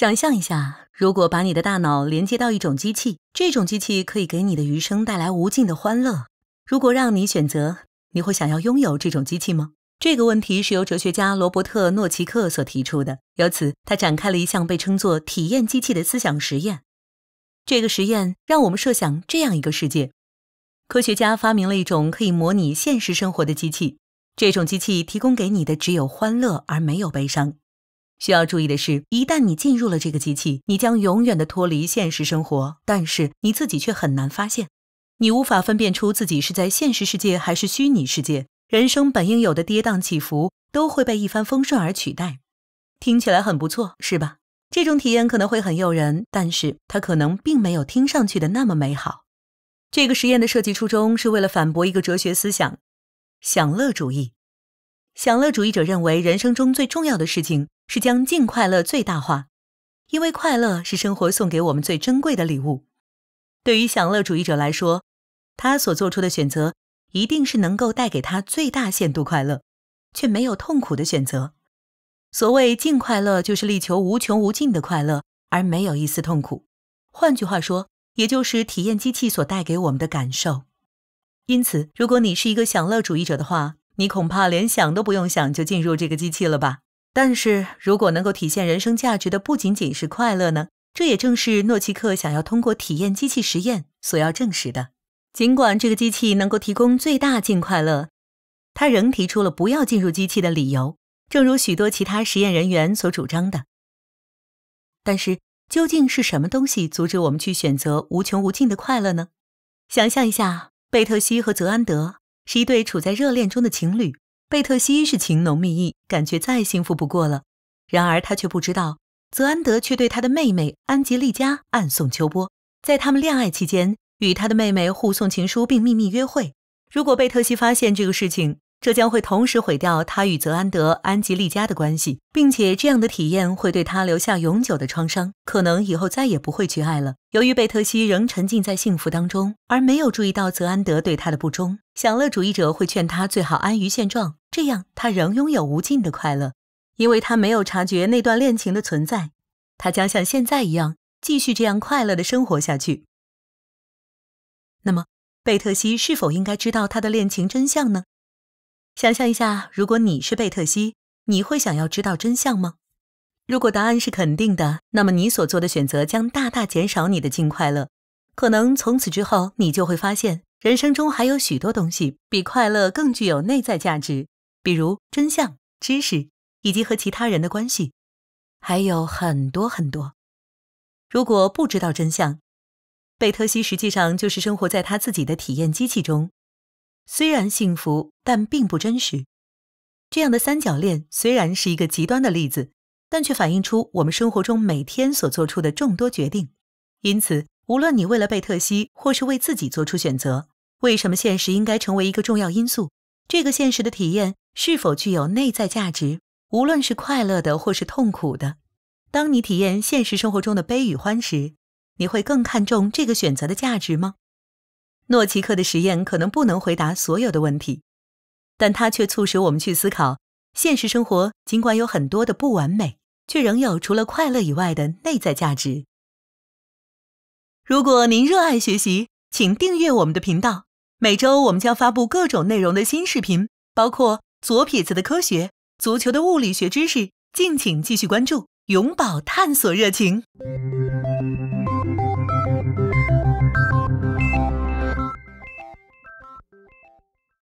想象一下，如果把你的大脑连接到一种机器，这种机器可以给你的余生带来无尽的欢乐。如果让你选择，你会想要拥有这种机器吗？这个问题是由哲学家罗伯特·诺奇克所提出的。由此，他展开了一项被称作“体验机器”的思想实验。这个实验让我们设想这样一个世界：科学家发明了一种可以模拟现实生活的机器，这种机器提供给你的只有欢乐，而没有悲伤。需要注意的是，一旦你进入了这个机器，你将永远的脱离现实生活，但是你自己却很难发现。你无法分辨出自己是在现实世界还是虚拟世界。人生本应有的跌宕起伏，都会被一帆风顺而取代。听起来很不错，是吧？这种体验可能会很诱人，但是它可能并没有听上去的那么美好。这个实验的设计初衷是为了反驳一个哲学思想——享乐主义。享乐主义者认为，人生中最重要的事情。是将尽快乐最大化，因为快乐是生活送给我们最珍贵的礼物。对于享乐主义者来说，他所做出的选择一定是能够带给他最大限度快乐，却没有痛苦的选择。所谓尽快乐，就是力求无穷无尽的快乐，而没有一丝痛苦。换句话说，也就是体验机器所带给我们的感受。因此，如果你是一个享乐主义者的话，你恐怕连想都不用想就进入这个机器了吧。但是如果能够体现人生价值的不仅仅是快乐呢？这也正是诺奇克想要通过体验机器实验所要证实的。尽管这个机器能够提供最大净快乐，他仍提出了不要进入机器的理由，正如许多其他实验人员所主张的。但是，究竟是什么东西阻止我们去选择无穷无尽的快乐呢？想象一下，贝特西和泽安德是一对处在热恋中的情侣。贝特西是情浓蜜意，感觉再幸福不过了。然而他却不知道，泽安德却对他的妹妹安吉丽加暗送秋波。在他们恋爱期间，与他的妹妹互送情书并秘密约会。如果贝特西发现这个事情，这将会同时毁掉他与泽安德、安吉丽加的关系，并且这样的体验会对他留下永久的创伤，可能以后再也不会去爱了。由于贝特西仍沉浸在幸福当中，而没有注意到泽安德对他的不忠，享乐主义者会劝他最好安于现状。这样，他仍拥有无尽的快乐，因为他没有察觉那段恋情的存在。他将像现在一样，继续这样快乐的生活下去。那么，贝特西是否应该知道他的恋情真相呢？想象一下，如果你是贝特西，你会想要知道真相吗？如果答案是肯定的，那么你所做的选择将大大减少你的尽快乐。可能从此之后，你就会发现，人生中还有许多东西比快乐更具有内在价值。比如真相、知识以及和其他人的关系，还有很多很多。如果不知道真相，贝特西实际上就是生活在他自己的体验机器中，虽然幸福，但并不真实。这样的三角恋虽然是一个极端的例子，但却反映出我们生活中每天所做出的众多决定。因此，无论你为了贝特西或是为自己做出选择，为什么现实应该成为一个重要因素？这个现实的体验是否具有内在价值？无论是快乐的或是痛苦的，当你体验现实生活中的悲与欢时，你会更看重这个选择的价值吗？诺奇克的实验可能不能回答所有的问题，但它却促使我们去思考：现实生活尽管有很多的不完美，却仍有除了快乐以外的内在价值。如果您热爱学习，请订阅我们的频道。每周我们将发布各种内容的新视频，包括左撇子的科学、足球的物理学知识。敬请继续关注，永葆探索热情。